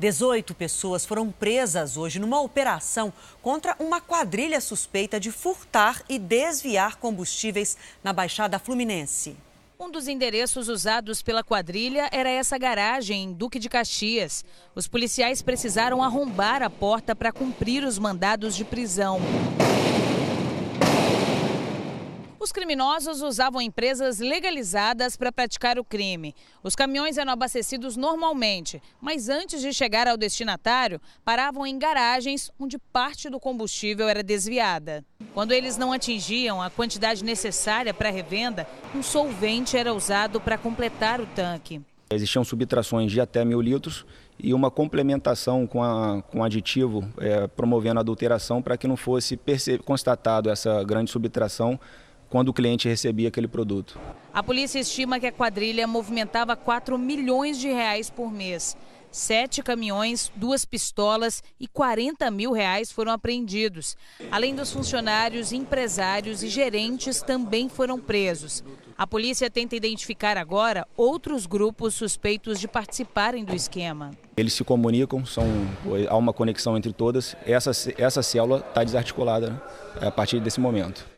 18 pessoas foram presas hoje numa operação contra uma quadrilha suspeita de furtar e desviar combustíveis na Baixada Fluminense. Um dos endereços usados pela quadrilha era essa garagem em Duque de Caxias. Os policiais precisaram arrombar a porta para cumprir os mandados de prisão. Os criminosos usavam empresas legalizadas para praticar o crime. Os caminhões eram abastecidos normalmente, mas antes de chegar ao destinatário, paravam em garagens onde parte do combustível era desviada. Quando eles não atingiam a quantidade necessária para a revenda, um solvente era usado para completar o tanque. Existiam subtrações de até mil litros e uma complementação com, a, com aditivo, é, promovendo a adulteração para que não fosse constatado essa grande subtração quando o cliente recebia aquele produto. A polícia estima que a quadrilha movimentava 4 milhões de reais por mês. Sete caminhões, duas pistolas e 40 mil reais foram apreendidos. Além dos funcionários, empresários e gerentes também foram presos. A polícia tenta identificar agora outros grupos suspeitos de participarem do esquema. Eles se comunicam, são, há uma conexão entre todas. Essa, essa célula está desarticulada né, a partir desse momento.